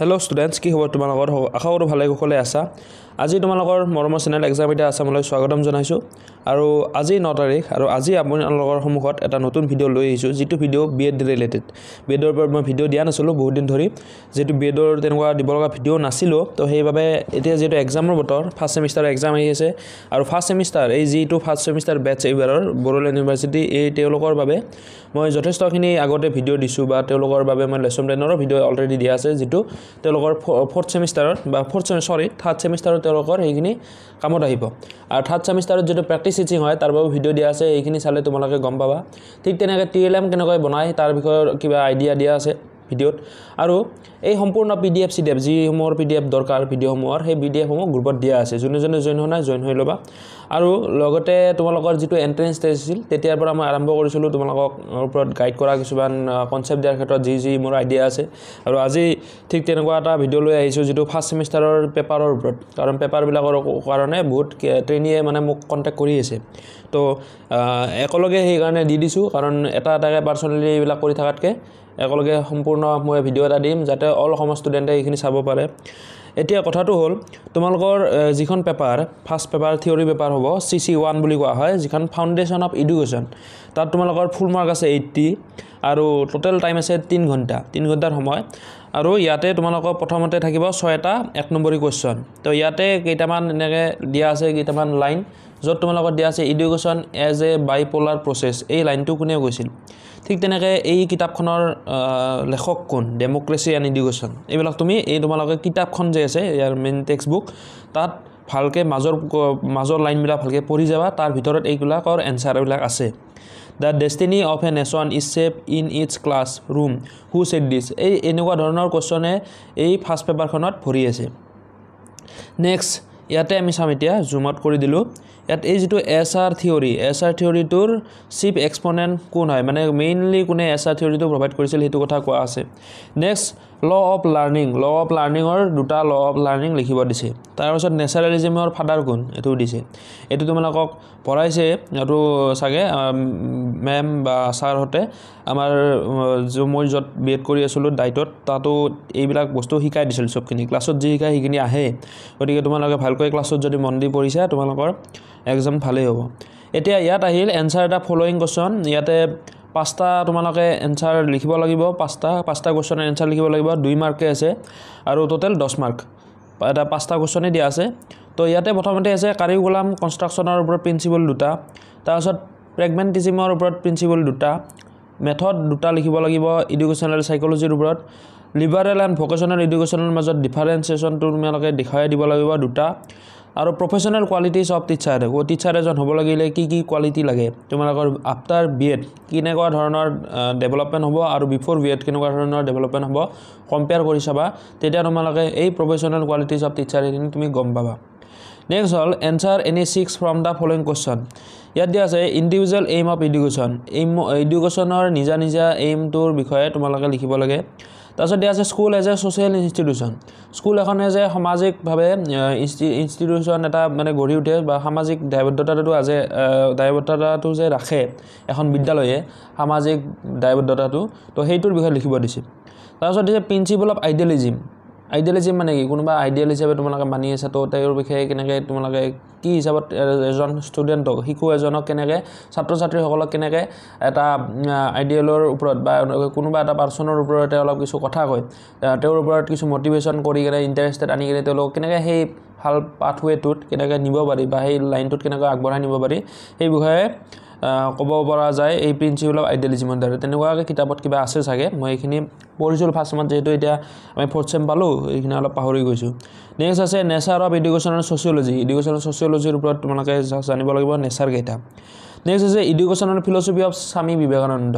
hello' students কি হ'ব তোমালোকৰ আশা কৰোঁ ভালে কুশলে আছা আজি তোমালোকৰ মৰমৰ চেনেল এক্সাম এতিয়া আছামলৈ স্বাগতম জনাইছোঁ আৰু আজি ন তাৰিখ আৰু আজি আপোনালোকৰ সন্মুখত এটা নতুন ভিডিঅ' লৈ আহিছোঁ যিটো video' B Ed related B এডৰ ওপৰত মই ভিডিঅ' দিয়া নাছিলোঁ বহুত দিন ধৰি যিহেতু বি এডৰ তেনেকুৱা দিব লগা ভিডিঅ' নাছিলোঁ তো সেইবাবে এতিয়া যিহেতু এক্সামৰ বতৰ ফাৰ্ষ্ট ছেমিষ্টাৰ এক্সাম আহি আছে আৰু ফাৰ্ষ্ট ছেমিষ্টাৰ এই যিটো ফাৰ্ষ্ট ছেমিষ্টাৰ বেটছ এইবাৰৰ বড়োলেণ্ড ইউনিভাৰ্চিটি এই তেওঁলোকৰ বাবে মই যথেষ্টখিনি আগতে ভিডিঅ' দিছোঁ বা তেওঁলোকৰ বাবে মই লেছন প্লেনৰো ভিডিঅ' অলৰেডি দিয়া আছে যিটো তেওঁলোকৰ ফ ফৰ্থ ছেমিষ্টাৰত বা ফৰ্থ ছেমি চৰি থাৰ্ড ছেমিষ্টাৰত তেওঁলোকৰ সেইখিনি কামত আহিব আৰু থাৰ্ড ছেমিষ্টাৰত যিটো প্ৰেক্টিছ টিচিং হয় তাৰ বাবে ভিডিঅ' দিয়া আছে সেইখিনি চালে তোমালোকে গম পাবা ঠিক তেনেকৈ টি এল এম কেনেকৈ বনায় তাৰ বিষয়ে কিবা আইডিয়া দিয়া আছে ভিডিঅ'ত আৰু এই সম্পূৰ্ণ P D F C D F যিসমূহৰ পি ডি এফ দৰকাৰ ভিডিঅ'সমূহৰ সেই পি ডি এফসমূহ গ্ৰুপত দিয়া আছে যোনে যোনে জইন হোৱা নাই জইন হৈ ল'বা আৰু লগতে তোমালোকৰ যিটো এণ্ট্ৰেঞ্চ টেষ্ট আছিল তেতিয়াৰ পৰা মই আৰম্ভ কৰিছিলোঁ তোমালোকক ওপৰত গাইড কৰা কিছুমান কনচেপ্ট দিয়াৰ ক্ষেত্ৰত যি যি মোৰ আইডিয়া আছে আৰু আজি ঠিক তেনেকুৱা এটা ভিডিঅ' লৈ আহিছোঁ যিটো ফাৰ্ষ্ট ছেমিষ্টাৰৰ পেপাৰৰ ওপৰত কাৰণ পেপাৰবিলাকৰ কাৰণে বহুত ট্ৰেইনীয়ে মানে মোক কণ্টেক্ট কৰি আছে তো একেলগে সেইকাৰণে দি দিছোঁ কাৰণ এটা এটাকৈ পাৰ্চনেলি এইবিলাক কৰি থকাতকৈ একেলগে সম্পূৰ্ণ মই ভিডিঅ' এটা দিম যাতে অল অসম ষ্টুডেণ্টে এইখিনি চাব পাৰে এতিয়া কথাটো হ'ল তোমালোকৰ যিখন paper first paper theory paper হ'ব চি চি ওৱান বুলি কোৱা হয় যিখন ফাউণ্ডেশ্যন অফ এডুকেশ্যন তাত তোমালোকৰ ফুল মাৰ্ক আছে এইট্টি আৰু ট'টেল টাইম আছে তিনি ঘণ্টা তিনি ঘণ্টাৰ সময় আৰু ইয়াতে তোমালোকৰ প্ৰথমতে থাকিব ছয়টা এক নম্বৰী কুৱেশ্যন তো ইয়াতে কেইটামান এনেকৈ দিয়া আছে কেইটামান লাইন য'ত তোমালোকৰ দিয়া আছে education as a bipolar process এই লাইনটো কোনেও গৈছিল ঠিক তেনেকৈ এই কিতাপখনৰ লেখক কোন ডেম'ক্ৰেচি এণ্ড ইডুকেশ্যন এইবিলাক তুমি এই তোমালোকে কিতাপখন যে আছে ইয়াৰ মেইন টেক্সট বুক তাত ভালকৈ মাজৰ মাজৰ লাইনবিলাক ভালকৈ পঢ়ি যাবা তাৰ ভিতৰত এইবিলাকৰ এনচাৰবিলাক আছে the destiny of a nation is ছেভ in its classroom who set this এই এনেকুৱা ধৰণৰ কুৱেশ্যনে এই ফাৰ্ষ্ট পেপাৰখনত ভৰি আছে নেক্সট ইয়াতে আমি চাম এতিয়া জুমত কৰি দিলোঁ ইয়াত এই যিটো S R theory S R থিয়ৰিটোৰ চিফ এক্সপনেণ্ট কোন হয় মানে মেইনলি কোনে এছ আৰ থিয়ৰিটো প্ৰভাইড কৰিছিল সেইটো কথা কোৱা আছে next law of learning law of লাৰ্ণিঙৰ দুটা ল অফ লাৰ্ণিং লিখিব দিছে তাৰপাছত নেচাৰেলিজিমৰ ফাদাৰ কোন এইটো দিছে এইটো তোমালোকক পঢ়াইছে এইটো চাগে মেম বা ছাৰহঁতে আমাৰ মই য'ত বি এড কৰি আছিলোঁ ডাইটত তাতো এইবিলাক বস্তু শিকাই দিছিল চবখিনি ক্লাছত যি শিকায় সেইখিনি আহে গতিকে তোমালোকে ভালকৈ ক্লাছত যদি মন দি পঢ়িছা তোমালোকৰ এক্সাম ভালেই হ'ব এতিয়া ইয়াত আহিল এনচাৰ এটা ফ'ল'য়িং কুৱেশ্যন ইয়াতে পাঁচটা তোমালোকে এনচাৰ লিখিব লাগিব পাঁচটা পাঁচটা কুৱেশ্যনে এনচাৰ লিখিব লাগিব দুই মাৰ্কে আছে আৰু ট'টেল দহ মাৰ্ক এটা পাঁচটা কুৱেশ্যনেই দিয়া আছে তো ইয়াতে প্ৰথমতে আছে কাৰিকুলাম কনষ্ট্ৰাকশ্যনৰ ওপৰত প্ৰিন্সিপল দুটা তাৰপাছত প্ৰেগমেণ্টিজিমৰ ওপৰত প্ৰিন্সিপল দুটা মেথড দুটা লিখিব লাগিব ইডুকেশ্যনেল চাইক'লজিৰ ওপৰত লিবাৰেল এণ্ড ভকেশ্যনেল ইডুকেশ্যনৰ মাজত ডিফাৰেঞ্চিয়েশ্যনটো তোমালোকে দেখুৱাই দিব লাগিব দুটা আৰু professional qualities of teacher teacher এজন হ'ব লাগিলে কি কি কোৱালিটি লাগে তোমালোকৰ আফটাৰ বি এড কেনেকুৱা ধৰণৰ ডেভেলপমেণ্ট হ'ব আৰু বিফৰ বি এড কেনেকুৱা ধৰণৰ ডেভেলপমেণ্ট হ'ব কম্পেয়াৰ কৰি চাবা তেতিয়া তোমালোকে এই প্ৰফেচনেল কোৱালিটিজ অফ টিচাৰখিনি তুমি গম পাবা নেক্সট হ'ল answer any six from the following question ইয়াত দিয়া আছে individual aim of education aim এডুকেশ্যনৰ নিজা নিজা এইমটোৰ বিষয়ে তোমালোকে লিখিব লাগে তাৰপিছত দিয়া আছে school as a social institution school এখন এজ এ সামাজিকভাৱে ইনষ্টিটিউচন এটা মানে গঢ়ি উঠে বা সামাজিক দায়বদ্ধতাটো আজে দায়বদ্ধতাটো যে ৰাখে এখন বিদ্যালয়ে সামাজিক দায়বদ্ধতাটো তো সেইটোৰ বিষয়ে লিখিব দিছে তাৰপিছত দিছে প্ৰিন্সিপল অফ আইডিয়লিজিম আইডিয়লজিম মানে কি কোনোবা আইডিয়েল হিচাপে তোমালোকে মানি আছা তো তেওঁৰ বিষয়ে কেনেকৈ তোমালোকে কি হিচাপত এজন ষ্টুডেণ্টক শিশু এজনক কেনেকৈ ছাত্ৰ ছাত্ৰীসকলক কেনেকৈ এটা আইডিয়েলৰ ওপৰত বা কোনোবা এটা পাৰ্চনৰ ওপৰত তেওঁ অলপ কিছু কথা কয় তেওঁৰ ওপৰত কিছু মটিভেশ্যন কৰি কিনে ইণ্টাৰেষ্টেড আনি কেনে তেওঁলোকক কেনেকৈ সেই ভাল পাথৱেটোত কেনেকৈ নিব পাৰি বা সেই লাইনটোত কেনেকৈ আগবঢ়াই নিব পাৰি সেই বিষয়ে ক'ব পৰা যায় এই প্ৰিন্সিপল অফ আইডিয়লজি মণ্ডাৰ তেনেকুৱাকৈ কিতাপত কিবা আছে চাগে মই এইখিনি পঢ়িছিলোঁ ফাৰ্ষ্ট চেমত যিহেতু এতিয়া আমি ফৰ্থ চেম পালোঁ এইখিনি অলপ পাহৰি গৈছোঁ নেক্সট আছে nature of education and sociology education ছ'চিয়লজিৰ ওপৰত তোমালোকে জানিব লাগিব নেচাৰকেইটা নেক্সট আছে education and philosophy of Swami Vivekananda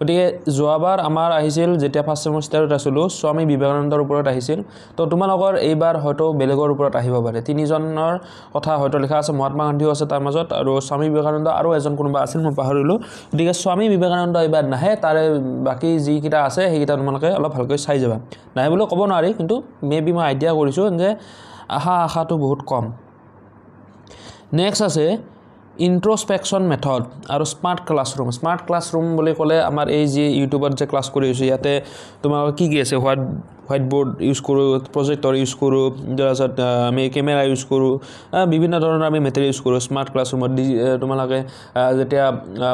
গতিকে যোৱাবাৰ আমাৰ আহিছিল যেতিয়া ফাৰ্ষ্ট ছেমিষ্টাৰত আছিলোঁ স্বামী বিবেকানন্দৰ ওপৰত আহিছিল তো তোমালোকৰ এইবাৰ হয়তো বেলেগৰ ওপৰত আহিব পাৰে তিনিজনৰ কথা হয়তো লিখা আছে মহাত্মা গান্ধীও আছে তাৰ মাজত আৰু স্বামী বিবেকানন্দ আৰু এজন কোনোবা আছিল মই পাহৰিলোঁ গতিকে স্বামী বিবেকানন্দ এইবাৰ নাহে তাৰে বাকী যিকেইটা আছে সেইকেইটা তোমালোকে অলপ ভালকৈ চাই যাবা নাহে বুলি ক'ব নোৱাৰি কিন্তু মে বি মই আইডিয়া কৰিছোঁ যে আশা আশাটো বহুত কম নেক্সট আছে ইন্ট্ৰস্পেকশ্যন মেথড আৰু স্মাৰ্ট ক্লাছৰুম স্মাৰ্ট ক্লাছৰুম বুলি ক'লে আমাৰ এই যি ইউটিউবত যে ক্লাছ কৰি আছোঁ ইয়াতে তোমালোকৰ কি কি আছে হোৱাট হোৱাইটবোৰ্ড ইউজ কৰোঁ প্ৰজেক্টৰ ইউজ কৰোঁ তাৰপাছত আমি কেমেৰা ইউজ কৰোঁ বিভিন্ন ধৰণৰ আমি মেটেৰিয়েল ইউজ কৰোঁ স্মাৰ্ট ক্লাছৰুমত ডি তোমালোকে যেতিয়া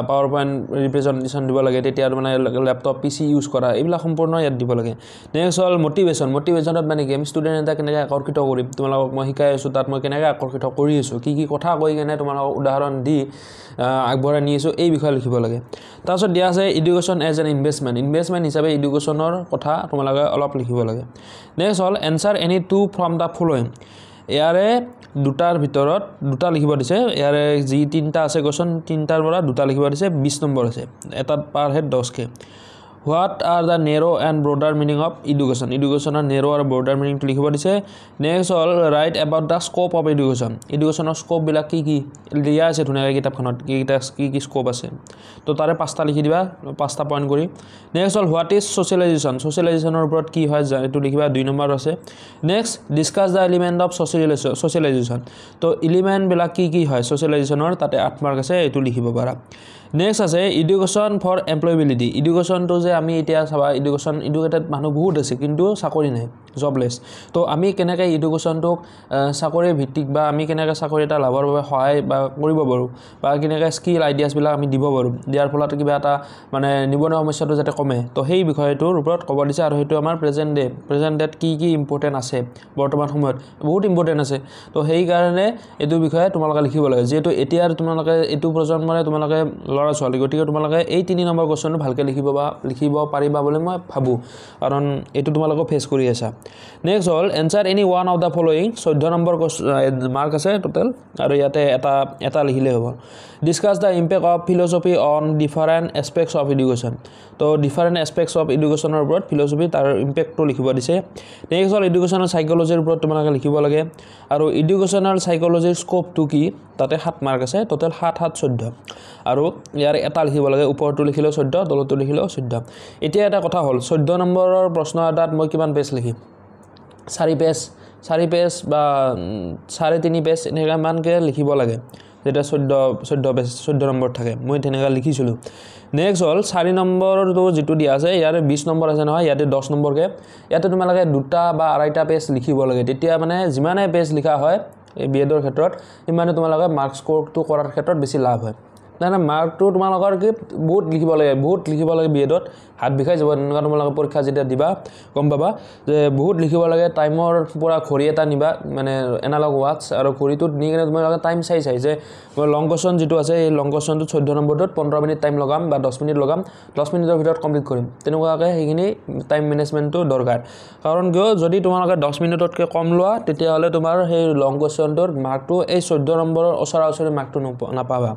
পাৱাৰ পইণ্ট ৰিপ্ৰেজেণ্টেশ্যন দিব লাগে তেতিয়া তোমাৰ লেপটপ পি চি ইউজ কৰা এইবিলাক সম্পূৰ্ণ ইয়াত দিব লাগে নেক্সট হ'ল মটিভেশ্যন মটিভেশ্যনত মানে কি আমি ষ্টুডেণ্ট এটা কেনেকৈ আকৰ্ষিত কৰিম তোমালোকক মই শিকাই আছোঁ তাত মই কেনেকৈ আকৰ্ষিত কৰি আছোঁ কি কি কথা কৈ কেনে তোমালোকক উদাহৰণ দি আগবঢ়াই নি আছোঁ এই বিষয়ে লিখিব লাগে তাৰপিছত দিয়া আছে education as an investment investment হিচাপে ইডুকেশ্যনৰ কথা তোমালোকে অলপ লিখিব লাগে নেক্সট হ'ল answer any two from the following ইয়াৰে দুটাৰ ভিতৰত দুটা লিখিব দিছে ইয়াৰে যি তিনিটা আছে কুৱেশ্যন তিনিটাৰ পৰা দুটা লিখিব দিছে বিছ নম্বৰ আছে এটাত পাৰ হেড দহকৈ what are the narrow' and broader meaning of education ইডুকেশ্যনৰ নেৰ' আৰু ব্ৰডাৰ মিনিংটো লিখিব দিছে নেক্সট হ'ল write about the scope of education ইডুকেশ্যনৰ স্ক'পবিলাক কি কি দিয়া আছে ধুনীয়াকৈ কিতাপখনত কিকেইটা কি কি স্ক'প আছে তো তাৰে পাঁচটা লিখি দিবা পাঁচটা পইণ্ট কৰি নেক্সট হ'ল হোৱাট ইজ ছ'চিয়েলাইজেশ্যন ছ'চিয়েলাইজেশ্যনৰ ওপৰত কি হয় এইটো লিখিবা দুই নম্বৰ আছে next discuss the element of socialization socialization তো এলিমেণ্টবিলাক কি কি হয় ছ'চিয়েলাইজেশ্যনৰ তাতে আঠ মাৰ্ক আছে এইটো লিখিব পাৰা নেক্সট আছে ইডুকেশ্যন ফৰ এমপ্লয়েবিলিটি ইডুকেশ্যনটো যে আমি এতিয়া চাবা ইডুকেশ্যন ইডুকেটেড মানুহ বহুত আছে কিন্তু চাকৰি নাই জবলেছ তো আমি কেনেকৈ ইডুকেশ্যনটোক চাকৰি ভিত্তিক বা আমি কেনেকৈ চাকৰি এটা লাভৰ বাবে সহায় বা কৰিব পাৰোঁ বা কেনেকৈ স্কিল আইডিয়াছবিলাক আমি দিব পাৰোঁ দিয়াৰ ফলত কিবা এটা মানে নিবনুৱা সমস্যাটো যাতে কমে তো সেই বিষয়টোৰ ওপৰত ক'ব দিছে আৰু সেইটো আমাৰ প্ৰেজেণ্ট ডে প্ৰেজেণ্ট ডেত কি কি ইম্পৰ্টেণ্ট আছে বৰ্তমান সময়ত বহুত ইম্পৰ্টেণ্ট আছে তো সেইকাৰণে এইটো বিষয়ে তোমালোকে লিখিব লাগে যিহেতু এতিয়া তোমালোকে এইটো প্ৰজন্মৰে তোমালোকে ল'ৰা ল'ৰা ছোৱালী গতিকে তোমালোকে এই তিনি নম্বৰ কুৱেশ্যনটো ভালকৈ লিখিব বা লিখিব পাৰিবা বুলি মই ভাবোঁ কাৰণ এইটো তোমালোকে ফেচ কৰি আছা নেক্সট হ'ল answer any one of the following চৈধ্য নম্বৰ কুৱেশ্যন মাৰ্ক আছে টোটেল আৰু ইয়াতে এটা এটা লিখিলেই হ'ব discuss the impact of philosophy on different aspects of education তো ডিফাৰেণ্ট এছপেক্টছ অফ এডুকেশ্যনৰ ওপৰত ফিলচফি তাৰ ইম্পেক্টটো লিখিব দিছে নেক্সট হ'ল এডুকেশ্যনেল চাইকলজিৰ ওপৰত তোমালোকে লিখিব লাগে আৰু এডুকেশ্যনেল চাইকলজিৰ স্ক'পটো কি তাতে সাত মাৰ্ক আছে টোটেল সাত সাত চৈধ্য আৰু ইয়াৰ এটা লিখিব লাগে ওপৰটো লিখিলেও চৈধ্য তলতো লিখিলেও চৈধ্য এতিয়া এটা কথা হ'ল চৈধ্য নম্বৰৰ প্ৰশ্ন এটাত মই কিমান পেজ লিখিম চাৰি পেজ চাৰি পেজ বা চাৰে তিনি পেজ এনেকুৱা ইমানকৈ লিখিব লাগে যেতিয়া চৈধ্য চৈধ্য পেজ চৈধ্য নম্বৰ থাকে মই তেনেকুৱা লিখিছিলোঁ নেক্সট হ'ল চাৰি নম্বৰটো যিটো দিয়া আছে ইয়াৰে বিছ নম্বৰ আছে নহয় ইয়াতে দহ নম্বৰকৈ ইয়াতে তোমালোকে দুটা বা আঢ়ৈটা পেজ লিখিব লাগে তেতিয়া মানে যিমানে পেজ লিখা হয় এই বি এডৰ ক্ষেত্ৰত সিমানে তোমালোকে মাৰ্কছ স্ক'ৰটো কৰাৰ ক্ষেত্ৰত বেছি লাভ হয় তাৰমানে মাৰ্কটো তোমালোকৰ কি বহুত লিখিব লাগে বহুত লিখিব লাগে বি এডত হাত বিষাই যাব এনেকুৱা তোমালোকে পৰীক্ষা যেতিয়া দিবা গম পাবা যে বহুত লিখিব লাগে টাইমৰ পৰা ঘড়ী এটা নিবা মানে এনালগ ৱাটচ আৰু ঘড়ীটোত নি কিনে তোমালোকে টাইম চাই চাই যে মই লং কুৱেশ্যন যিটো আছে এই লং কোশ্যনটোত চৈধ্য নম্বৰটোত পোন্ধৰ মিনিট টাইম লগাম বা দহ মিনিট লগাম দহ মিনিটৰ ভিতৰত কমপ্লিট কৰিম তেনেকুৱাকৈ সেইখিনি টাইম মেনেজমেণ্টটো দৰকাৰ কাৰণ কিয় যদি তোমালোকে দহ মিনিটতকৈ কম লোৱা তেতিয়াহ'লে তোমাৰ সেই লং কুৱেশ্যনটোৰ মাৰ্কটো এই চৈধ্য নম্বৰৰ ওচৰা ওচৰি মাৰ্কটো নপ নাপাবা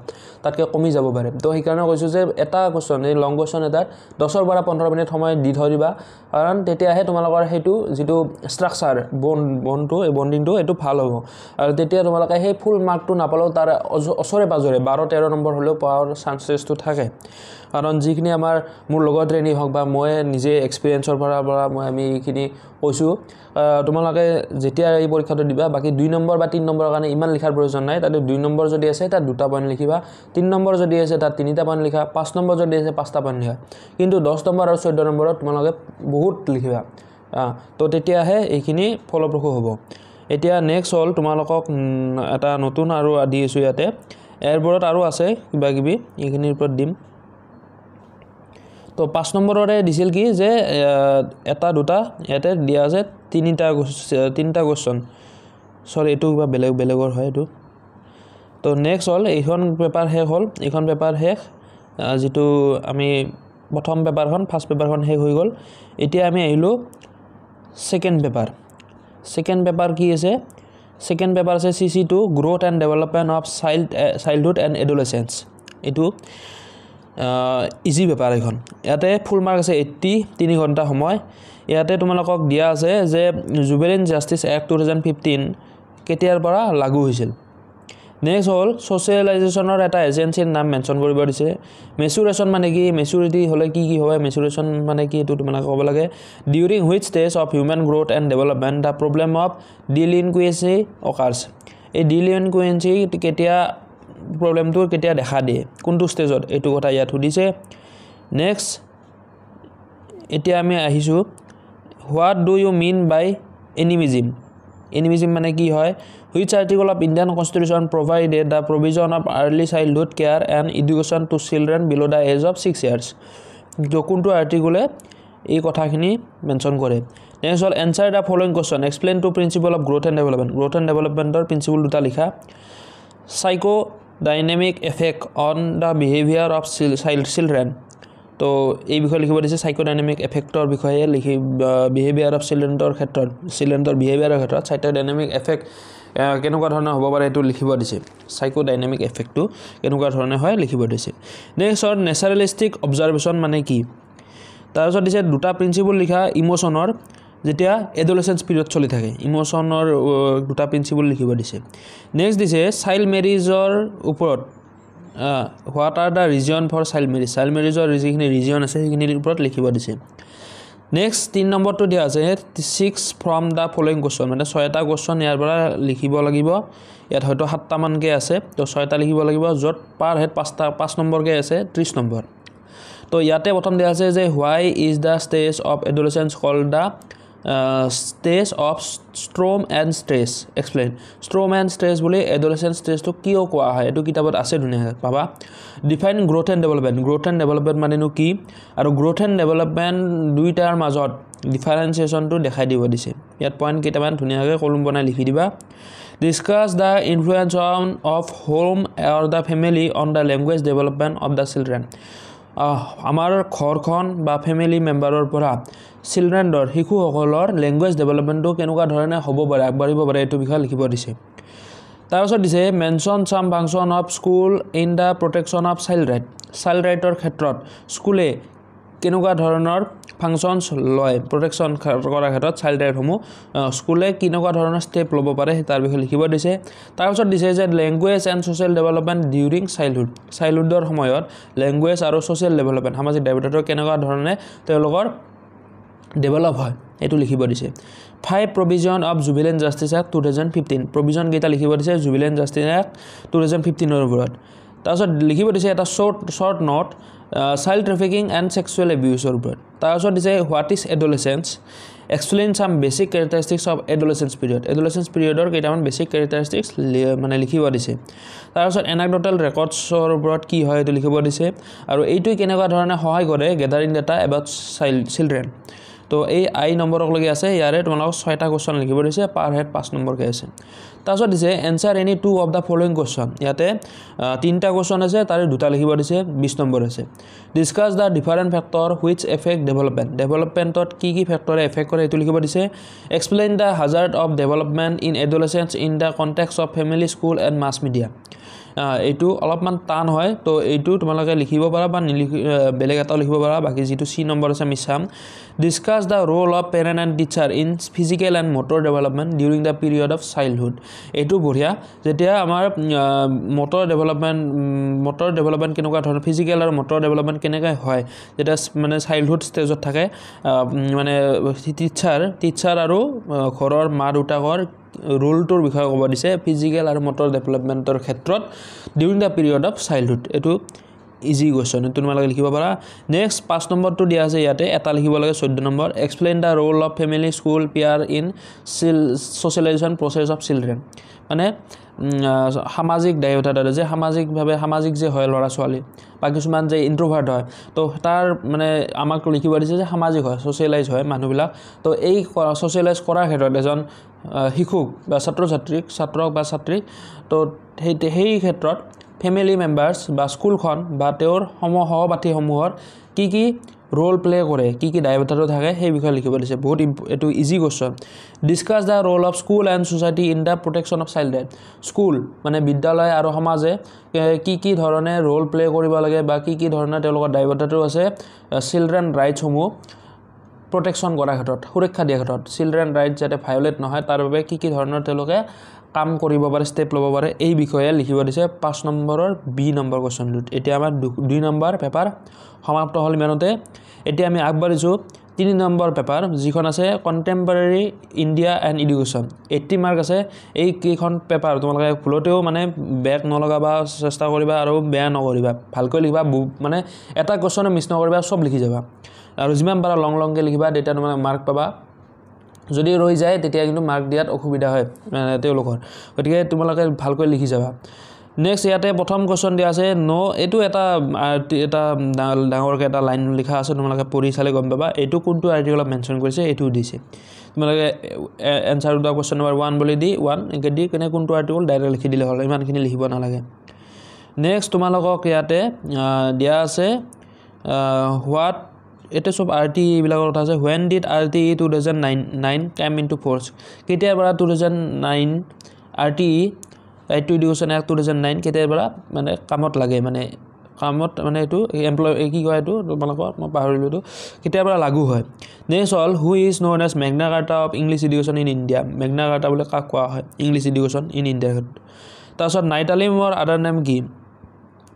তাতকৈ কমি যাব পাৰে তো সেইকাৰণে কৈছোঁ যে এটা কুৱেশ্যন এই লং কুৱেশ্যন এটাৰ দহৰ পৰা পোন্ধৰ মিনিট সময় দি থৈ দিবা কাৰণ তেতিয়াহে তোমালোকৰ সেইটো যিটো ষ্ট্ৰাকচাৰ বন বনটো এই বন্ডিংটো সেইটো ভাল হ'ব আৰু তেতিয়া তোমালোকে সেই ফুল মাৰ্কটো নাপালেও তাৰ ওচৰে পাঁজৰে বাৰ তেৰ নম্বৰ হ'লেও পোৱাৰ চান্সেছটো থাকে কাৰণ যিখিনি আমাৰ মোৰ লগৰ ট্ৰেইনিং হওক বা মই নিজে এক্সপিৰিয়েঞ্চৰ পৰা পৰা মই আমি এইখিনি কৈছোঁ তোমালোকে যেতিয়া এই পৰীক্ষাটো দিবা বাকী দুই নম্বৰ বা তিনি নম্বৰৰ কাৰণে ইমান লিখাৰ প্ৰয়োজন নাই তাতে দুই নম্বৰ যদি আছে তাত দুটা পইণ্ট লিখিবা তিনি নম্বৰ নম্বৰ যদি আছে তাত তিনিটা পইণ্ট লিখা পাঁচ নম্বৰ যদি আছে পাঁচটা পইণ্ট লিখা কিন্তু দহ নম্বৰ আৰু চৈধ্য নম্বৰত তোমালোকে বহুত লিখিবা তো তেতিয়াহে এইখিনি ফলপ্ৰসূ হ'ব এতিয়া নেক্সট হ'ল তোমালোকক এটা নতুন আৰু দি আছোঁ ইয়াতে এয়াৰবোৰত আৰু আছে কিবাকিবি এইখিনিৰ ওপৰত দিম তো পাঁচ নম্বৰৰে দিছিল কি যে এটা দুটা ইয়াতে দিয়া আছে তিনিটা তিনিটা কুৱেশ্যন চৰি এইটো কিবা বেলেগ বেলেগৰ হয় এইটো তো নেক্সট হ'ল এইখন পেপাৰ শেষ হ'ল এইখন পেপাৰ শেষ যিটো আমি প্ৰথম পেপাৰখন ফাৰ্ষ্ট পেপাৰখন শেষ হৈ গ'ল এতিয়া আমি আহিলোঁ ছেকেণ্ড পেপাৰ ছেকেণ্ড পেপাৰ কি আছে ছেকেণ্ড পেপাৰ আছে C C two growth and development of child childhood and adolescence এইটো ইজি পেপাৰ এইখন ইয়াতে ফুল মাৰ্ক আছে এইট্টি তিনি ঘণ্টা সময় ইয়াতে তোমালোকক দিয়া আছে যে juvenile justice act two thousand fifteen কেতিয়াৰ পৰা লাগু হৈছিল নেক্সট হ'ল ছ'চিয়েলাইজেশ্যনৰ এটা এজেঞ্চিৰ নাম মেনশ্যন কৰিব দিছে মেচুৰেশ্যন মানে কি মেচুৰিটি হ'লে কি কি হয় মেচুৰেশ্যন মানে কি এইটো তোমালোকে ক'ব লাগে during which stage of human growth and development the problem of delinquency occurs এই ডিলিনকুৱেঞ্চি কেতিয়া প্ৰব্লেমটো কেতিয়া দেখা দিয়ে কোনটো ষ্টেজত এইটো কথা ইয়াত সুধিছে নেক্সট এতিয়া আমি আহিছোঁ what do you mean by animism animism মানে কি হয় which article of Indian constitution provided the provision of early childhood care and education to children below' the age of six years কোনটো আৰ্টিকলে এই কথাখিনি মেনশ্যন কৰে নেক্সট হ'ল answer the following question explain two principle of growth and development growth and ডেভেলপমেণ্টৰ principle দুটা লিখা psychodynamic effect on the behaviour of child children তো এই বিষয়ে লিখিব দিছে চাইক'ডাইনেমিক এফেক্টৰ বিষয়ে লিখি বিহেভিয়াৰ অফ চিলড্ৰেনৰ ক্ষেত্ৰত চিলড্ৰেনৰ বিহেভিয়াৰৰ ক্ষেত্ৰত চাইক'ডাইনেমিক এফেক্ট কেনেকুৱা ধৰণৰ হ'ব পাৰে সেইটো লিখিব দিছে চাইকোডাইনামিক এফেক্টটো কেনেকুৱা ধৰণে হয় লিখিব দিছে নেক্সট নেচাৰেলিষ্টিক অবজাৰ্ভেশ্যন মানে কি তাৰপিছত দিছে দুটা প্ৰিন্সিপল লিখা ইম'চনৰ যেতিয়া এডলেচেঞ্চ পিৰিয়ড চলি থাকে ইম'চনৰ দুটা প্ৰিন্সিপল লিখিব দিছে নেক্সট দিছে চাইল্ড মেৰিজৰ ওপৰত what are the reason for child marriage child মেৰিজৰ যিখিনি ৰিজন আছে সেইখিনিৰ ওপৰত লিখিব দিছে নেক্সট তিনি নম্বৰটো দিয়া আছে six from the following question মানে ছয়টা কুৱেশ্যন ইয়াৰ পৰা লিখিব লাগিব ইয়াত হয়তো সাতটামানকৈ আছে তো ছয়টা লিখিব লাগিব য'ত পাৰ হেড পাঁচটা পাঁচ নম্বৰকৈ আছে ত্ৰিছ নম্বৰ তো ইয়াতে প্ৰথম দিয়া আছে যে why is the stage of adolescence called the stage of storm and stress explain storm and stress বুলি এডলেচেণ্ট ষ্টেজটো কিয় কোৱা হয় এইটো কিতাপত আছে ধুনীয়াকৈ পাবা define growth and development growth and development মানেনো কি আৰু গ্ৰ'থ এণ্ড ডেভেলপমেণ্ট দুয়োটাৰ মাজত ডিফাৰেঞ্চিয়েশ্যনটো দেখাই দিব দিছে ইয়াত পইণ্ট কেইটামান ধুনীয়াকৈ কলম বনাই লিখি দিবা discuss the influence on of home or the family on the language development of the children আমাৰ ঘৰখন বা ফেমিলি মেম্বাৰৰ পৰা চিলড্ৰেনৰ শিশুসকলৰ লেংগুৱেজ ডেভেলপমেণ্টটো কেনেকুৱা ধৰণে হ'ব পাৰে আগবাঢ়িব পাৰে এইটো বিষয়ে লিখিব দিছে তাৰপাছত দিছে mention some function of school in the protection of child right child ৰাইটৰ ক্ষেত্ৰত স্কুলে কেনেকুৱা ধৰণৰ ফাংচনছ লয় প্ৰটেকশ্যন কৰাৰ ক্ষেত্ৰত চাইল্ড ৰাইটসমূহ স্কুলে কেনেকুৱা ধৰণৰ ষ্টেপ ল'ব পাৰে সেই তাৰ বিষয়ে লিখিব দিছে তাৰপিছত দিছে যে language and social development during childhood চাইল্ডহুডৰ সময়ত লেংগুৱেজ আৰু ছ'চিয়েল ডেভেলপমেণ্ট সামাজিক ডেভেলপমেণ্ট কেনেকুৱা ধৰণে তেওঁলোকৰ ডেভেলপ হয় এইটো লিখিব দিছে five provision of juvenile justice act two thousand fifteen প্ৰভিজনকেইটা লিখিব দিছে juvenile justice act two thousand ফিফটিনৰ ওপৰত তাৰপিছত লিখিব দিছে এটা short short note child trafficking and sexual এবিউজৰ ওপৰত তাৰপাছত দিছে what is adolescence explain some basic characteristics of adolescence period adolescence পিৰিয়ডৰ কেইটামান বেচিক কেৰেক্টাৰিষ্টিক্স মানে লিখিব দিছে তাৰপাছত এনাকডটেল ৰেকৰ্ডছৰ ওপৰত কি হয় এইটো লিখিব দিছে আৰু এইটোৱে কেনেকুৱা ধৰণে সহায় কৰে gathering data about child children তো এই আই নম্বৰক লৈকে আছে ইয়াৰে তোমালোকক ছয়টা কুৱেশ্যন লিখিব দিছে পাৰ হেড পাঁচ নম্বৰকৈ আছে তাৰপিছত দিছে answer any two of the following question ইয়াতে তিনিটা কুৱেশ্যন আছে তাৰে দুটা লিখিব দিছে বিছ নম্বৰ আছে discuss the different factor which effect development ডেভেলপমেণ্টত কি কি ফেক্টৰে এফেক্ট কৰে সেইটো লিখিব দিছে explain the hazard of development in adolescence in the context of family school and mass media এইটো অলপমান টান হয় তো এইটো তোমালোকে লিখিব পাৰা বা নিলিখি বেলেগ এটাও লিখিব পাৰা বাকী যিটো চি নম্বৰ আছে মিছাম discuss the role of parent and teacher in physical and motor development during the period of childhood এইটো বঢ়িয়া যেতিয়া আমাৰ মটৰ ডেভেলপমেণ্ট মটৰ ডেভেলপমেণ্ট কেনেকুৱা ধৰণৰ ফিজিকেল আৰু মটৰ ডেভেলপমেণ্ট কেনেকৈ হয় যেতিয়া মানে চাইল্ডহুড ষ্টেজত থাকে মানে টিচাৰ টিচাৰ আৰু ঘৰৰ মা দেউতাকৰ ৰোলটোৰ বিষয়ে ক'ব দিছে ফিজিকেল আৰু মটৰ ডেভেলপমেণ্টৰ ক্ষেত্ৰত during the period of childhood এইটো ইজি কুৱেশ্যন এইটো তোমালোকে লিখিব পাৰা নেক্সট পাঁচ নম্বৰটো দিয়া আছে ইয়াতে এটা লিখিব লাগে চৈধ্য number explain the role of family school peer in child socialization process of children মানে সামাজিক দায়িত্বতাৰ যে সামাজিকভাৱে সামাজিক যে হয় ল'ৰা ছোৱালী বা কিছুমান যে ইণ্ট্ৰভাৰ্ট হয় তো তাৰ মানে আমাক লিখিব দিছে যে সামাজিক হয় ছ'চিয়েলাইজ হয় মানুহবিলাক তো এই ছ'চিয়েলাইজ কৰাৰ ক্ষেত্ৰত এজন শিশুক বা ছাত্ৰ ছাত্ৰীক ছাত্ৰক বা ছাত্ৰীক তো সেই সেই ক্ষেত্ৰত ফেমিলি মেম্বাৰছ বা স্কুলখন বা তেওঁৰ সম সহপাঠীসমূহৰ কি কি ৰ'ল প্লে' কৰে কি কি দায়বদ্ধতা থাকে সেই বিষয়ে লিখিব দিছে বহুত ইম্প এইটো easy question discuss the role of school and society in the protection of children school মানে বিদ্যালয় আৰু সমাজে কি কি ধৰণে ৰোল প্লে' কৰিব লাগে বা কি কি ধৰণে তেওঁলোকৰ দায়বদ্ধতাটো আছে চিলড্ৰেন ৰাইটছসমূহ প্ৰটেকশ্যন কৰাৰ ক্ষেত্ৰত সুৰক্ষা দিয়াৰ ক্ষেত্ৰত চিলড্ৰেন ৰাইটছ যাতে ভায়লেট নহয় তাৰ বাবে কি কি ধৰণৰ তেওঁলোকে কাম কৰিব পাৰে ষ্টেপ ল'ব পাৰে এই বিষয়ে লিখিব দিছে পাঁচ নম্বৰৰ বি নম্বৰ কুৱেশ্যনটোত এতিয়া আমাৰ দুই নম্বৰ পেপাৰ সমাপ্ত হ'ল মেনতে এতিয়া আমি আগবাঢ়িছোঁ তিনি নম্বৰ পেপাৰ যিখন আছে contemporary India and education eighty mark আছে এইকেইখন পেপাৰ তোমালোকে ভুলতেও মানে বেগ নলগাবা চেষ্টা কৰিবা আৰু বেয়া নকৰিবা ভালকৈ লিখিবা মানে এটা কুৱেশ্যনে মিছ নকৰিবা চব লিখি যাবা আৰু যিমান পাৰা লং লংকৈ লিখিবা তেতিয়া তোমালোকে মাৰ্ক পাবা যদি ৰৈ যায় তেতিয়া কিন্তু মাৰ্ক দিয়াত অসুবিধা হয় তেওঁলোকৰ গতিকে তোমালোকে ভালকৈ লিখি যাবা নেক্সট ইয়াতে প্ৰথম কুৱেশ্যন দিয়া আছে ন এইটো এটা এটা ডাঙৰকৈ এটা লাইন লিখা আছে তোমালোকে পঢ়ি চালে গম পাবা এইটো কোনটো আৰ্টিকেলত মেনশ্যন কৰিছে এইটো দিছে তোমালোকে এনচাৰ দিয়া কুৱেশ্যন নম্বৰ ওৱান বুলি দি ওৱান এনেকৈ দি কেনে কোনটো আৰ্টিকল ডাইৰেক্ট লিখি দিলে হ'ল ইমানখিনি লিখিব নালাগে নেক্সট তোমালোকক ইয়াতে দিয়া আছে হোৱাট এতিয়া চব আৰ টি এইবিলাকৰ কথা আছে when did R T E two thousand nine nine time into force কেতিয়াৰ two thousand nine R T E right to education act two thousand nine কেতিয়াৰ মানে কামত লাগে মানে কামত মানে এইটো এমপ্লয় কি কয় এইটো তোমালোকৰ মই পাহৰিলোঁ এইটো কেতিয়াৰ পৰা লাগু হয় নেক্সট হ'ল who is known as Magna Carta of English education in India Magna Carta বুলি কাক কোৱা হয় ইংলিছ ইডুকেশ্যন ইন ইণ্ডিয়া তাৰপাছত নাইট আলিমৰ আদাৰ নেম কি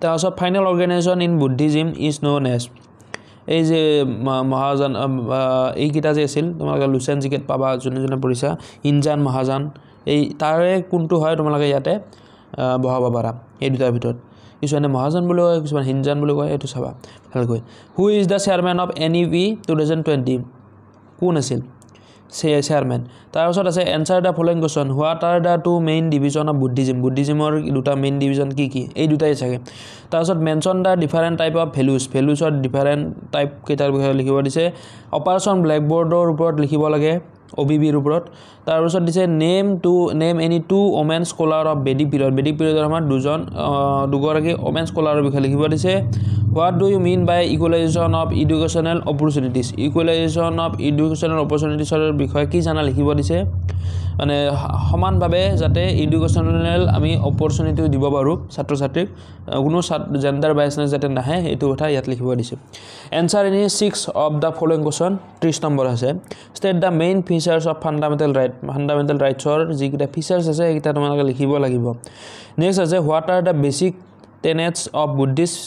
তাৰপাছত final organization in Buddhism is known as এই যে মহাজান এইকেইটা যে আছিল তোমালোকে লুচেন জিকেট পাবা যোনে যোনে পঢ়িছা ইঞ্জান মহাজান এই তাৰে কোনটো হয় তোমালোকে ইয়াতে বহাব পাৰা এই দুটাৰ ভিতৰত কিছুমানে মহাজন বুলি কয় কিছুমান হিনজান বুলি কয় এইটো চাবা ভালকৈ who is the chairman of N E V two thousand twenty কোন আছিল চেয়াৰমেন তাৰপিছত আছে answer the following question what are the two main division of Buddhism বুদ্ধিজিমৰ দুটা মেইন ডিভিজন কি কি এই দুটাই চাগে তাৰপিছত mention the different type of values ভেলুজৰ ডিফাৰেণ্ট টাইপ কেইটাৰ বিষয়ে লিখিব দিছে অপাৰেশ্যন ব্লেকবৰ্ডৰ ওপৰত লিখিব লাগে অ বি বিৰ ওপৰত তাৰপিছত দিছে name two name any two women scholar of Vedic period Vedic পিৰিয়ডৰ সময়ত দুজন দুগৰাকী ওমেন স্কলাৰৰ বিষয়ে লিখিব দিছে what do you mean by equalization of educational opportunities equalization of educational অপৰচুনিটিজৰ বিষয়ে কি জানা লিখিব দিছে মানে সমানভাৱে যাতে ইডুকেশ্যনেল আমি অপৰচুনিটিও দিব পাৰোঁ ছাত্ৰ ছাত্ৰীক কোনো ছাত্ৰ জেণ্ডাৰ বাইচেন্স যাতে নাহে সেইটো কথা ইয়াত লিখিব দিছে answer any six of the following question ত্ৰিছ নম্বৰ আছে ষ্টেট দ্য মেইন ফিচ features of fundamental right fundamental ৰাইটছৰ যিকেইটা ফিচাৰ্ছ আছে সেইকেইটা তোমালোকে লিখিব লাগিব নেক্সট আছে what are the basic tenets of Buddhist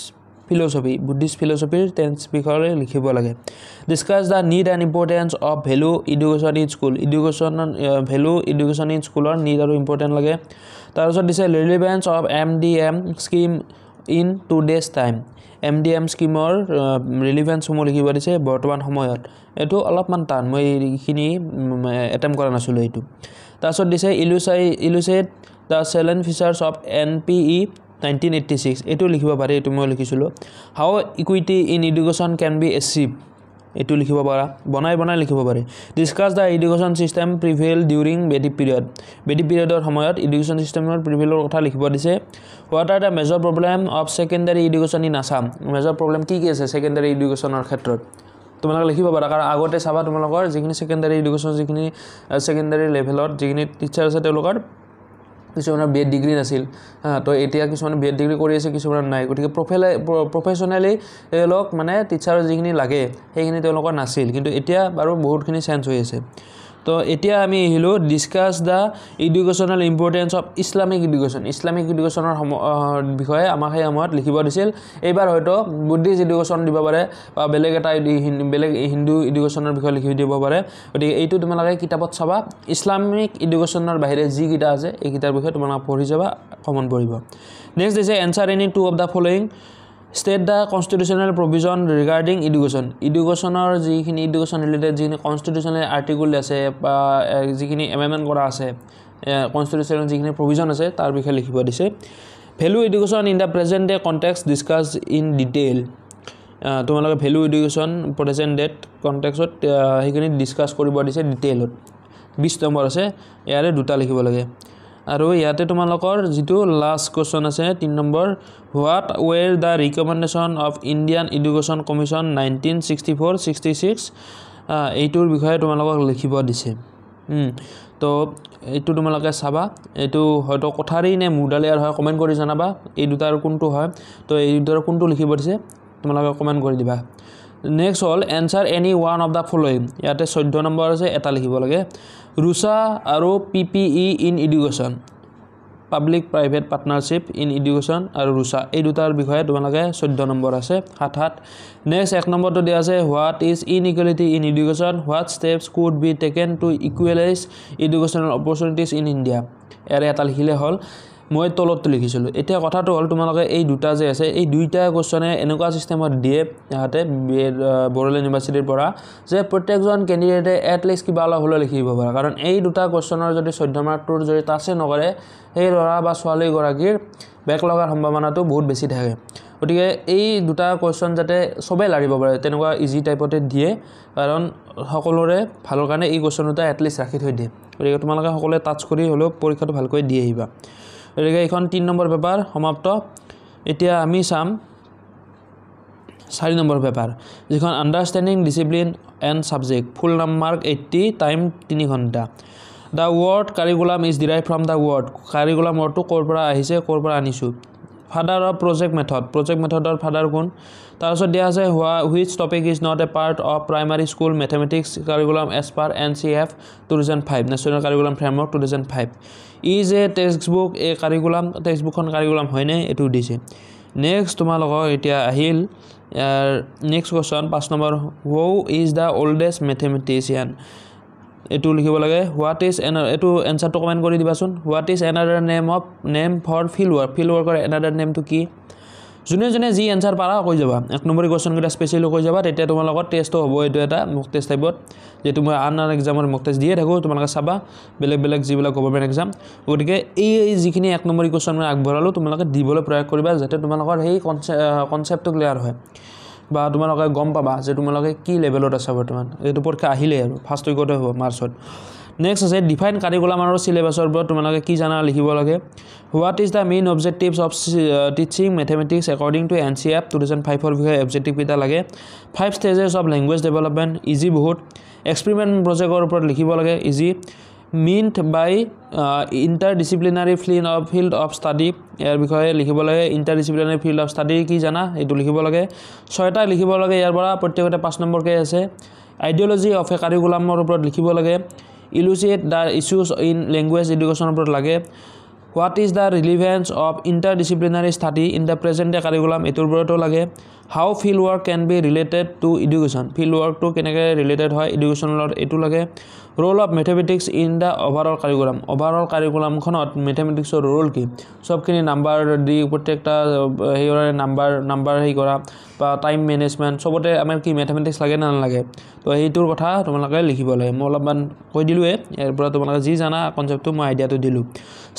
philosophy Buddhist ফিলচফিৰ টেনছ বিষয়ে লিখিব লাগে discuss the need and importance of value education in school education value education in স্কুলৰ নিড আৰু ইম্পৰ্টেণ্ট লাগে তাৰপিছত দিছে relevance of M D M scheme in today's time M D M স্কিমৰ ৰিলিভেঞ্চসমূহ লিখিব দিছে বৰ্তমান সময়ত এইটো অলপমান টান মই এইখিনি এটেম কৰা নাছিলোঁ এইটো তাৰপিছত দিছে ইলুচাই illustrate the salient features of N P E nineteen eighty six এইটো লিখিব পাৰি এইটো মই লিখিছিলোঁ how equity in education can be achieve এইটো লিখিব পাৰা বনাই বনাই লিখিব পাৰি discuss the education system prevail during Vedic period Vedic পিৰিয়ডৰ সময়ত এডুকেশ্যন ছিষ্টেমৰ প্ৰিভেলৰ কথা লিখিব দিছে what are the major problem of secondary education in Assam major problem কি কি আছে ছেকেণ্ডেৰী এডুকেশ্যনৰ ক্ষেত্ৰত তোমালোকে লিখিব পাৰা কাৰণ আগতে চাবা তোমালোকৰ যিখিনি ছেকেণ্ডেৰী এডুকেশ্যন যিখিনি ছেকেণ্ডেৰী লেভেলত যিখিনি টিচাৰ আছে তেওঁলোকৰ কিছুমানৰ বি এড ডিগ্ৰী নাছিল হা তো এতিয়া কিছুমানে বি এড ডিগ্ৰী কৰি আছে কিছুমানৰ নাই গতিকে প্ৰফেলে প্ৰফেচনেলি তেওঁলোক মানে টিচাৰৰ যিখিনি লাগে সেইখিনি তেওঁলোকৰ নাছিল কিন্তু এতিয়া বাৰু বহুতখিনি চেঞ্জ হৈ আছে তো এতিয়া আমি আহিলোঁ discuss the educational importance of Islamic education Islamic ইডুকেশ্যনৰ সম বিষয়ে আমাক সেই সময়ত লিখিব দিছিল এইবাৰ হয়তো বুদ্ধিষ্ট ইডুকেশ্যন দিব পাৰে বা বেলেগ এটা বেলেগ হিন্দু ইডুকেশ্যনৰ বিষয়ে লিখি দিব পাৰে গতিকে এইটো তোমালোকে কিতাপত চাবা ইছলামিক ইডুকেশ্যনৰ বাহিৰে যিকেইটা আছে এইকেইটাৰ বিষয়ে তোমালোকে পঢ়ি যাবা কমন পঢ়িব নেক্সট হৈছে answer any two of the following state the constitutional provision regarding education ইডুকেশ্যনৰ যিখিনি ইডুকেশ্যন ৰিলেটেড যিখিনি কনষ্টিটিউশ্যনেল আৰ্টিকল আছে বা যিখিনি এমেণ্ডমেণ্ট কৰা আছে কনষ্টিটিউশ্যনেল যিখিনি প্ৰভিজন আছে তাৰ বিষয়ে লিখিব দিছে value education in the present day context discuss in detail তোমালোকে ভেলু ইডুকেশ্যন প্ৰেজেণ্ট ডেট কণ্টেক্সত সেইখিনি ডিছকাছ কৰিব দিছে ডিটেইলত বিছ নম্বৰ আছে ইয়াৰে দুটা লিখিব লাগে আৰু ইয়াতে তোমালোকৰ যিটো লাষ্ট কুৱেশ্যন আছে তিনি number what were the recommendation of Indian education commission nineteen sixty four sixty six এইটোৰ বিষয়ে তোমালোকক লিখিব দিছে তো এইটো তোমালোকে চাবা এইটো হয়তো কথাৰেই নে আৰু হয় কমেণ্ট কৰি জনাবা এই দুটাৰ কোনটো হয় তো এই দুটাৰ কোনটো লিখিব দিছে তোমালোকে কমেণ্ট কৰি দিবা নেক্সট হ'ল answer any one of the following ইয়াতে চৈধ্য নম্বৰ আছে এটা লিখিব লাগে ৰুচা আৰু P P E in education public private partnership in education আৰু ৰুচা এই দুটাৰ বিষয়ে তোমালোকে চৈধ্য নম্বৰ আছে সাত সাত নেক্সট এক নম্বৰটো দিয়া আছে what is inequality in education what steps could be taken to equalize educational opportunities in India ইয়াৰে এটা লিখিলে হ'ল মই তলত লিখিছিলোঁ এতিয়া কথাটো হ'ল তোমালোকে এই দুটা যে আছে এই দুইটা কুৱেশ্যনে এনেকুৱা ছিষ্টেমত দিয়ে ইহঁতে বড়োলেণ্ড ইউনিভাৰ্চিটিৰ পৰা যে প্ৰত্যেকজন কেণ্ডিডেটে এটলিষ্ট কিবা অলপ হ'লেও লিখিব পাৰে কাৰণ এই দুটা কুৱেশ্যনৰ যদি চৈধ্য মাৰ্কটোৰ যদি টাচেই নকৰে সেই ল'ৰা বা ছোৱালীগৰাকীৰ বেক লগাৰ সম্ভাৱনাটো বহুত বেছি থাকে গতিকে এই দুটা কুৱেশ্যন যাতে চবেই লাৰিব পাৰে তেনেকুৱা ইজি টাইপতে দিয়ে কাৰণ সকলোৰে ভালৰ কাৰণে এই কুৱেশ্যন দুটা এটলিষ্ট ৰাখি থৈ দিয়ে গতিকে তোমালোকে সকলোৱে টাচ কৰি হ'লেও পৰীক্ষাটো ভালকৈ দি আহিবা গতিকে এইখন তিনি নম্বৰ পেপাৰ সমাপ্ত এতিয়া আমি চাম চাৰি নম্বৰ পেপাৰ যিখন understanding discipline and subject full number eighty time তিনি ঘণ্টা the word curriculum is derive from the word curriculum ৱৰ্ডটো ক'ৰ পৰা আহিছে ক'ৰ পৰা আনিছোঁ father of project method project মেথডৰ ফাদাৰ কোন তাৰপিছত দিয়া আছে what which topic is not a part of primary school mathematics curriculum as per N C F two thousand five national curriculum framework two thousand five is a text book এই curriculum text বুকখন curriculum হয়নে এইটো দিছে next তোমালোকক এতিয়া আহিল ইয়াৰ next question পাঁচ number who is the oldest mathematician এইটো লিখিব লাগে হোৱাট ইজ এনাৰ এইটো এনচাৰটো কমেণ্ট কৰি দিবাচোন what is another name of name for field work field ৱৰ্কৰ এনাডাৰ নেমটো কি যোনে যোনে যি এনচাৰ পাৰা কৈ যাবা এক নম্বৰী কুৱেশ্যনকেইটা স্পেচিয়েলি কৈ যাবা তেতিয়া তোমালোকৰ টেষ্টো হ'ব এইটো এটা মোক টেষ্ট টাইপত যিহেতু মই আন আন এক্সামৰ মোক টেষ্ট দিয়ে থাকোঁ তোমালোকে চাবা বেলেগ বেলেগ যিবিলাক গভৰ্ণমেণ্ট এক্সাম গতিকে এই এই যিখিনি এক নম্বৰী কুৱেশ্যন মই আগবঢ়ালোঁ তোমালোকে দিবলৈ প্ৰয়াস কৰিবা যাতে তোমালোকৰ সেই কনচে কনচেপ্টটো ক্লিয়াৰ হয় বা তোমালোকে গম পাবা যে তোমালোকে কি লেভেলত আছে বৰ্তমান এইটো পৰীক্ষা আহিলেই আৰু ফাৰ্ষ্ট উইকতে হ'ব মাৰ্চত নেক্সট আছে ডিফাইন কাৰিকুলাম আৰু চিলেবাছৰ ওপৰত তোমালোকে কি জানা লিখিব লাগে what is the main objectives of teaching mathematics according to N C F two thousand ফাইভৰ বিষয়ে অবজেক্টিভকেইটা লাগে five stages of language development easy বহুত এক্সপেৰিমেণ্ট প্ৰজেক্টৰ ওপৰত লিখিব লাগে easy meant by interdisciplinary field of field of study ইয়াৰ বিষয়ে লিখিব লাগে interdisciplinary field of study কি জানা এইটো লিখিব লাগে ছয়টা লিখিব লাগে ইয়াৰ পৰা প্ৰত্যেকতে পাঁচ নম্বৰকৈ আছে আইডিয়লজি অফ এ কাৰিকুলামৰ ওপৰত লিখিব লাগে illustrate the issues in language এডুকেশ্যনৰ ওপৰত লাগে what is the relevance of interdisciplinary study in the present প্ৰেজেণ্টে কাৰিকুলাম এইটোৰ ওপৰতো লাগে how field work can be related to education field ৱৰ্কটো কেনেকৈ ৰিলেটেড হয় এডুকেশ্যনৰ এইটো লাগে role of mathematics in the overall curriculum overall কাৰিকুলামখনত মেথমেটিক্সৰ ৰোল কি চবখিনি নাম্বাৰ দি প্ৰত্যেকটা সেইবাৰে নাম্বাৰ নাম্বাৰ হেৰি কৰা বা টাইম মেনেজমেণ্ট চবতে আমাৰ কি মেথমেটিক্স লাগে নে নালাগে তো সেইটোৰ কথা তোমালোকে লিখিব লাগে মই অলপমান কৈ দিলোঁৱে ইয়াৰ পৰা তোমালোকে যি জানা কনচেপ্টটো মই আইডিয়াটো দিলোঁ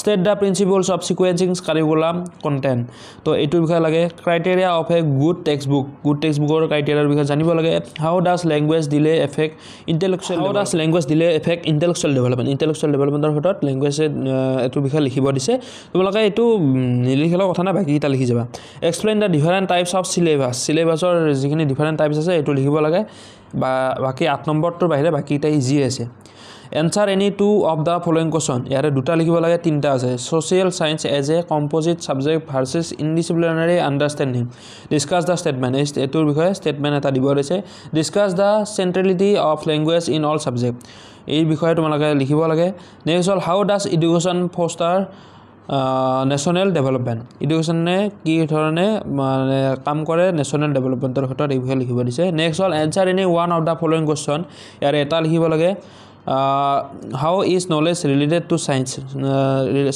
state the principles of sequencing curriculum content তো এইটোৰ বিষয়ে লাগে criteria of a good text book good text বুকৰ ক্ৰাইটেৰিয়াৰ বিষয়ে জানিব লাগে how does language delay effect intellectual how does language delay will effect intellectual development intellectual ডেভেলপমেণ্টৰ ক্ষেত্ৰত লেংগুৱেজে এইটো বিষয়ে লিখিব দিছে তোমালোকে এইটো নিলিখিলে কথা নাই বাকীকেইটা লিখি যাবা explain the different types of syllabus চিলেবাছৰ যিখিনি ডিফাৰেণ্ট টাইপছ আছে এইটো লিখিব লাগে বা বাকী আঠ নম্বৰটোৰ বাহিৰে বাকীকেইটা ইজিয়ে আছে answer any two of the following question ইয়াতে দুটা লিখিব লাগে তিনিটা আছে social science as a composite subject verses interdisciplinary understanding discuss the statement এইটোৰ বিষয়ে ষ্টেটমেণ্ট এটা দিব দিছে discuss the centrality of language in all subject এই বিষয়ে তোমালোকে লিখিব লাগে নেক্সট হ'ল how does education foster national development ইডুকেশ্যনে কি ধৰণে মানে কাম কৰে নেশ্যনেল ডেভেলপমেণ্টৰ ক্ষেত্ৰত এই বিষয়ে লিখিব দিছে নেক্সট হ'ল answer any one of the following question ইয়াৰে এটা লিখিব লাগে how is knowledge related to science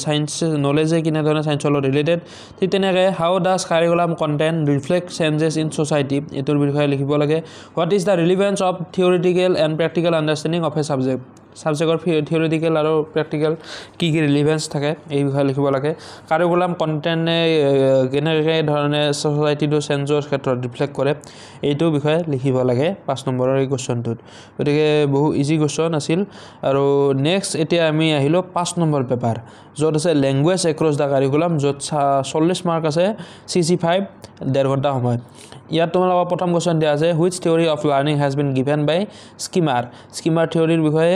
science নলেজে কেনেধৰণে চায়েন্সৰ লগত ৰিলেটেড ঠিক তেনেকৈ how does curriculum content reflect changes in society এইটোৰ বিষয়ে লিখিব লাগে what is the relevance of theoretical and practical understanding of a subject চাবজেক্টৰ থিয়ৰিটিকেল আৰু প্ৰেক্টিকেল কি কি ৰিলিভেঞ্চ থাকে এই বিষয়ে লিখিব লাগে কাৰিকুলাম কণ্টেণ্টে কেনেকৈ ধৰণে ছ'চাইটিটো চেঞ্জৰ ক্ষেত্ৰত ৰিফ্লেক্ট কৰে এইটো বিষয়ে লিখিব লাগে পাঁচ নম্বৰৰ এই কুৱেশ্যনটোত গতিকে বহু ইজি কুৱেশ্যন আছিল আৰু নেক্সট এতিয়া আমি আহিলোঁ পাঁচ নম্বৰ পেপাৰ য'ত আছে লেংগুৱেজ এক্ৰছ দ্য কাৰিকুলাম য'ত চা চল্লিছ মাৰ্ক আছে চি চি ফাইভ ডেৰ ঘণ্টা সময় ইয়াত তোমালোকৰ প্ৰথম কুৱেশ্যন দিয়া আছে which theory of learning has been given by Skinner Skinner থিয়ৰীৰ বিষয়ে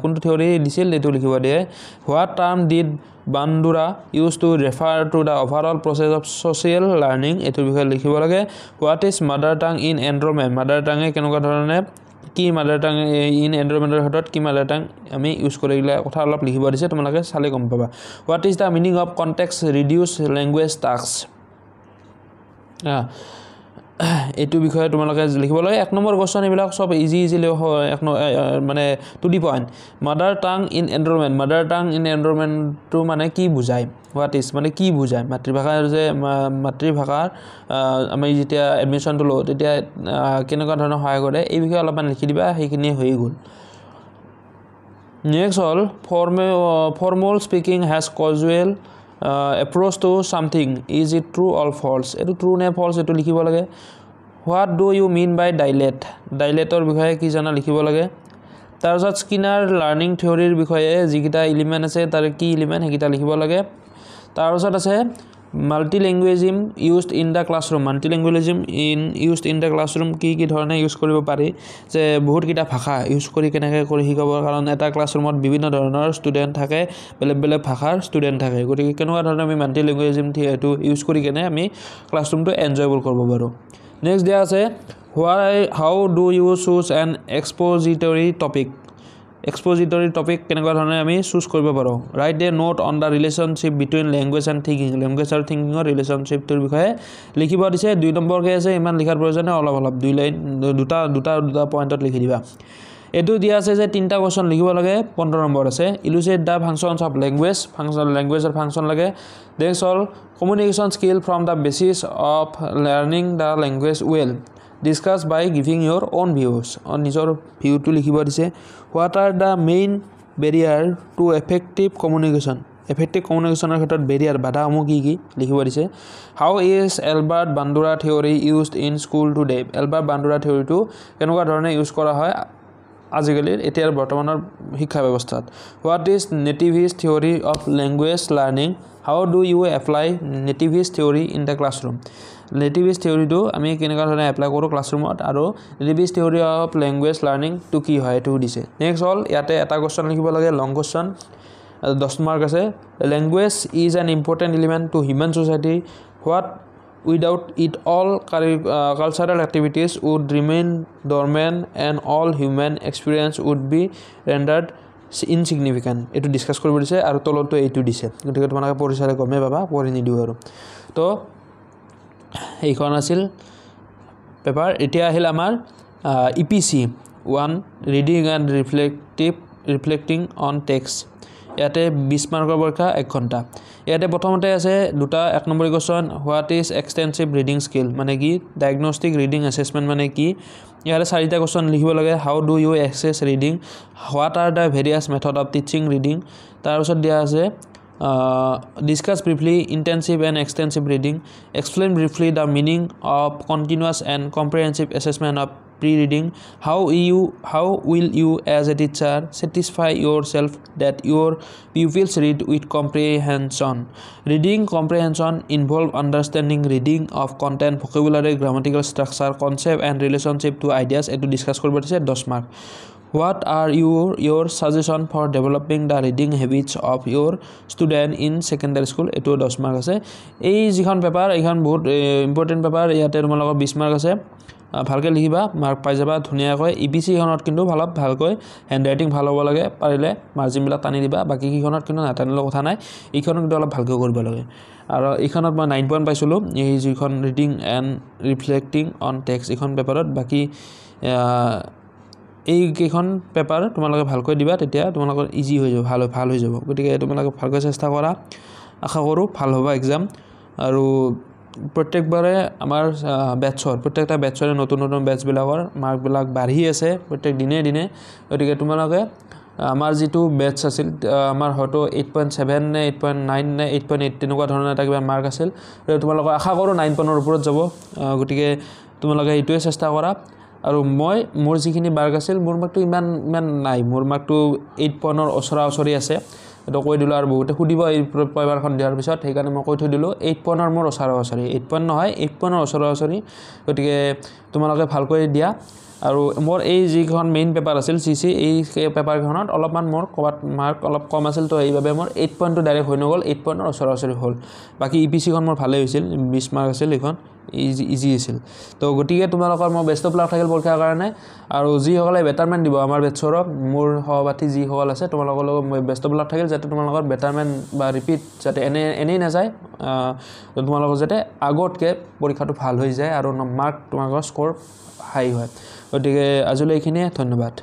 কোনটো থিয়ৰী দিছিল এইটো লিখিব দিয়ে what term did Bandura use to refer to the overall process of social learning এইটোৰ বিষয়ে লিখিব লাগে what is mother tongue in এণ্ড্ৰমে মাডাৰ টাঙে কেনেকুৱা ধৰণে কি মাডাৰ টাং ইন এণ্ড্ৰমেণ্টৰ ক্ষেত্ৰত কি মাডাৰ টাং আমি ইউজ কৰিলে কথা অলপ লিখিব দিছে তোমালোকে চালে গম পাবা what is the meaning of context reduced language task এইটো বিষয়ে তোমালোকে লিখিব লাগে এক নম্বৰ কোৱেশ্যন এইবিলাক চব ইজি ইজিলি এক মানে to the point mother tongue in enrolment mother tongue in এনৰলমেণ্টটো মানে কি বুজায় হোৱাট ইজ মানে কি বুজায় মাতৃভাষা যে মাতৃভাষাৰ আমি যেতিয়া এডমিশ্যনটো লওঁ তেতিয়া কেনেকুৱা ধৰণৰ সহায় কৰে এই বিষয়ে অলপমান লিখি দিবা সেইখিনিয়ে হৈ গ'ল নেক্সট হ'ল ফৰ্মে formal speaking has casual approach to something is it true or false এইটো ট্ৰু নে ফল্চ এইটো লিখিব লাগে what do you mean by dialect ডাইলেটৰ বিষয়ে কি জানা লিখিব লাগে তাৰপিছত স্কিনাৰ লাৰ্ণিং থিয়ৰীৰ বিষয়ে যিকেইটা ইলিমেণ্ট আছে তাৰে কি ইলিমেণ্ট সেইকেইটা লিখিব লাগে তাৰপিছত আছে multilingualism use in the classroom multilingualism in use in the classroom কি কি ধৰণে ইউজ কৰিব পাৰি যে বহুতকেইটা ভাষা ইউজ কৰি কেনেকৈ কৰি শিকাব কাৰণ এটা ক্লাছৰুমত বিভিন্ন ধৰণৰ ষ্টুডেণ্ট থাকে বেলেগ বেলেগ ভাষাৰ ষ্টুডেণ্ট থাকে গতিকে কেনেকুৱা ধৰণে আমি মাল্টিলেংগুৱেজিম এইটো ইউজ কৰি কেনে আমি ক্লাছৰুমটো এনজয়েবল কৰিব পাৰোঁ নেক্সট দিয়া আছে why how do you choose an expository topic expository topic কেনেকুৱা ধৰণে আমি চুজ কৰিব পাৰোঁ write a note on the relationship between language and thinking language আৰু থিংকিঙৰ ৰিলেশ্যনশ্বিপটোৰ বিষয়ে লিখিব দিছে দুই নম্বৰকৈ আছে ইমান লিখাৰ প্ৰয়োজনে অলপ অলপ দুই লাইন দুটা দুটা দুটা পইণ্টত লিখি দিবা এইটো দিয়া আছে যে তিনিটা কুৱেশ্যন লিখিব লাগে পোন্ধৰ নম্বৰ আছে illustrate the functions of language function লেংগুৱেজৰ ফাংচন লাগে দেশ all communication skill from the basis of learning the language well discuss by giving your own views অঁ নিজৰ ভিউটো লিখিব দিছে what are the main barrier to effective communication effective কমিউনিকেশ্যনৰ ক্ষেত্ৰত বেৰিয়াৰ বাধাসমূহ কি কি লিখিব দিছে how is Albert Bandura theory use in school today Albert Bandura থিয়ৰীটো কেনেকুৱা ধৰণে ইউজ কৰা হয় আজিকালি এতিয়াৰ বৰ্তমানৰ শিক্ষা ব্যৱস্থাত what is native is theory of language learning how do you apply native is theory in the classroom nativist থিয়ৰিটো আমি কেনেকুৱা ধৰণে এপ্লাই কৰোঁ ক্লাছৰুমত আৰু নেটিভিষ্ট থিয়ৰি অফ লেংগুৱেজ লাৰ্ণিংটো কি হয় সেইটো সুধিছে নেক্সট হ'ল ইয়াতে এটা কুৱেশ্যন লিখিব লাগে লং কুৱেশ্যন দহ মাৰ্ক আছে language is an important element to human society what without it all cultural activities would remain dormant and all human experience would be rendered insignificant এইটো ডিছকাছ কৰিব দিছে আৰু তলতো এইটো দিছে গতিকে তোমালোকে পঢ়ি চালে গমেই পাবা পঢ়ি নিদিওঁ আৰু ত' এইখন আছিল পেপাৰ এতিয়া আহিল আমাৰ E P C one reading and reflective reflecting on text ইয়াতে বিছ মাৰ্কৰ পৰীক্ষা এক ঘণ্টা ইয়াতে প্ৰথমতে আছে দুটা এক নম্বৰী question what is extensive reading skill মানে কি ডায়েগনষ্টিক ৰিডিং এছেচমেণ্ট মানে কি ইয়াতে চাৰিটা কুৱেশ্যন লিখিব লাগে how do you assess reading what are the various method of teaching reading তাৰপিছত দিয়া আছে discuss briefly intensive and extensive reading explain briefly the meaning of continuous and comprehensive assessment of pre reading how you how will you as a teacher satisfy yourself that your pupils read with comprehension reading comprehension involve understanding reading of content vocabulary grammatical structure concept and relationship to ideas এইটো discuss কৰিব দিছে দছ mark what are you your suggestion for developing the reading habits of your student in secondary school এইটো দহ mark আছে এই যিখন paper এইখন বহুত ইম্পৰ্টেণ্ট পেপাৰ ইয়াতে তোমালোকৰ বিছ মাৰ্ক আছে ভালকৈ লিখিবা মাৰ্ক পাই যাবা ধুনীয়াকৈ ই e বি চিখনত কিন্তু ভাল ভালকৈ হেণ্ডৰাইটিং ভাল হ'ব লাগে পাৰিলে মাৰ্জিনবিলাক টানি দিবা বাকীকেইখনত কিন্তু নাটানিলেও কথা নাই এইখনো কিন্তু অলপ ভালকৈ কৰিব লাগে আৰু এইখনত মই নাইন পইণ্ট পাইছিলোঁ এই যিখন reading and reflecting on text এইখন পেপাৰত বাকী এইকেইখন পেপাৰ তোমালোকে ভালকৈ দিবা তেতিয়া তোমালোকৰ ইজি হৈ যাব ভাল ভাল হৈ যাব গতিকে তোমালোকে ভালকৈ চেষ্টা কৰা আশা কৰোঁ ভাল হ'ব এক্সাম আৰু প্ৰত্যেকবাৰে আমাৰ বেটছৰ প্ৰত্যেকটা বেটছৰে নতুন নতুন বেটছবিলাকৰ মাৰ্কবিলাক বাঢ়ি আছে প্ৰত্যেক দিনে দিনে গতিকে তোমালোকে আমাৰ যিটো বেটছ আছিল আমাৰ হয়তো এইট পইণ্ট ছেভেন নে এইট পইণ্ট নাইন নে এইট পইণ্ট এইট তেনেকুৱা ধৰণৰ এটা কিবা মাৰ্ক আছিল গতিকে তোমালোকৰ আশা কৰোঁ নাইন পইণ্টৰ ওপৰত যাব গতিকে তোমালোকে এইটোৱে চেষ্টা কৰা আৰু মই মোৰ যিখিনি মাৰ্ক আছিল মোৰ মাৰ্কটো ইমান ইমান নাই মোৰ মাৰ্কটো এইট পইণ্টৰ ওচৰা ওচৰি আছে সেইটো কৈ দিলোঁ আৰু বহুতে সুধিব এই পেপাৰখন দিয়াৰ পিছত সেইকাৰণে মই কৈ থৈ দিলোঁ এইট পইণ্টৰ মোৰ ওচৰা ওচৰি এইট পইণ্ট নহয় এইট পইণ্টৰ ওচৰা ওচৰি গতিকে তোমালোকে ভালকৈ দিয়া আৰু মোৰ এই যিখন মেইন পেপাৰ আছিল চি চি এই পেপাৰখনত অলপমান মোৰ ক'ৰবাত মাৰ্ক অলপ কম আছিল তো সেইবাবে মোৰ এইট পইণ্টটো ডাইৰেক্ট হৈ নগ'ল এইট পইণ্টৰ ওচৰা ওচৰি হ'ল বাকী ই e পি চিখন মোৰ ভালেই হৈছিল বিছ মাৰ্ক আছিল এইখন ইজি ইজি আছিল তো গতিকে তোমালোকৰ মই বেষ্ট অফ লাভ থাকিল পৰীক্ষাৰ কাৰণে আৰু যিসকলে বেটাৰমেন দিব আমাৰ বেটছৰক মোৰ সহপাঠী যিসকল আছে তোমালোকৰ লগত বেষ্ট অফ লাভ থাকিল যাতে তোমালোকৰ বেটাৰমেন বা ৰিপিট যাতে এনে এনেই নাযায় তোমালোকৰ যাতে আগতকৈ পৰীক্ষাটো ভাল হৈ যায় আৰু মাৰ্ক তোমালোকৰ স্ক'ৰ হাই হয় গতিকে আজিলৈ এইখিনিয়ে ধন্যবাদ